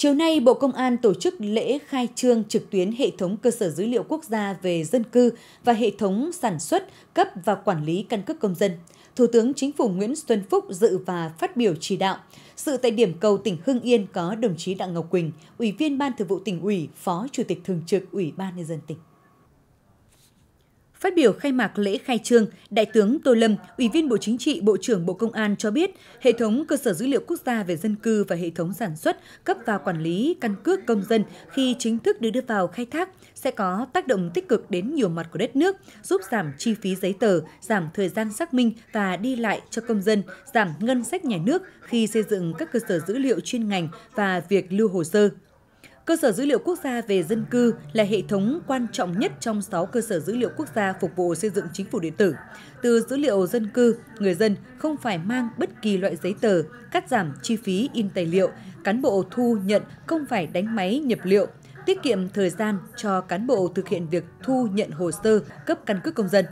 Chiều nay, Bộ Công an tổ chức lễ khai trương trực tuyến hệ thống cơ sở dữ liệu quốc gia về dân cư và hệ thống sản xuất, cấp và quản lý căn cước công dân. Thủ tướng Chính phủ Nguyễn Xuân Phúc dự và phát biểu chỉ đạo. Sự tại điểm cầu tỉnh Hưng Yên có đồng chí Đặng Ngọc Quỳnh, Ủy viên Ban Thường vụ tỉnh ủy, Phó Chủ tịch Thường trực Ủy ban Nhân dân tỉnh. Phát biểu khai mạc lễ khai trương, Đại tướng Tô Lâm, Ủy viên Bộ Chính trị, Bộ trưởng Bộ Công an cho biết, hệ thống cơ sở dữ liệu quốc gia về dân cư và hệ thống sản xuất, cấp và quản lý căn cước công dân khi chính thức được đưa vào khai thác sẽ có tác động tích cực đến nhiều mặt của đất nước, giúp giảm chi phí giấy tờ, giảm thời gian xác minh và đi lại cho công dân, giảm ngân sách nhà nước khi xây dựng các cơ sở dữ liệu chuyên ngành và việc lưu hồ sơ. Cơ sở dữ liệu quốc gia về dân cư là hệ thống quan trọng nhất trong 6 cơ sở dữ liệu quốc gia phục vụ xây dựng chính phủ điện tử. Từ dữ liệu dân cư, người dân không phải mang bất kỳ loại giấy tờ, cắt giảm chi phí in tài liệu, cán bộ thu nhận không phải đánh máy nhập liệu, tiết kiệm thời gian cho cán bộ thực hiện việc thu nhận hồ sơ cấp căn cước công dân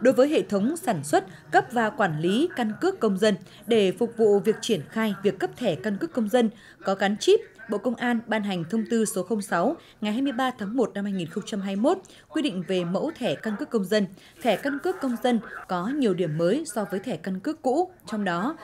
đối với hệ thống sản xuất, cấp và quản lý căn cước công dân để phục vụ việc triển khai việc cấp thẻ căn cước công dân có gắn chip Bộ Công an ban hành thông tư số 06 ngày 23 tháng 1 năm 2021 quy định về mẫu thẻ căn cước công dân. Thẻ căn cước công dân có nhiều điểm mới so với thẻ căn cước cũ, trong đó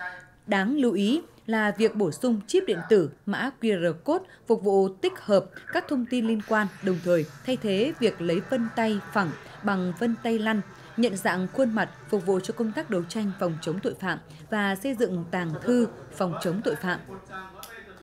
đáng lưu ý là việc bổ sung chip điện tử, mã QR code phục vụ tích hợp các thông tin liên quan đồng thời thay thế việc lấy vân tay phẳng bằng vân tay lăn nhận dạng khuôn mặt phục vụ cho công tác đấu tranh phòng chống tội phạm và xây dựng tàng thư phòng chống tội phạm.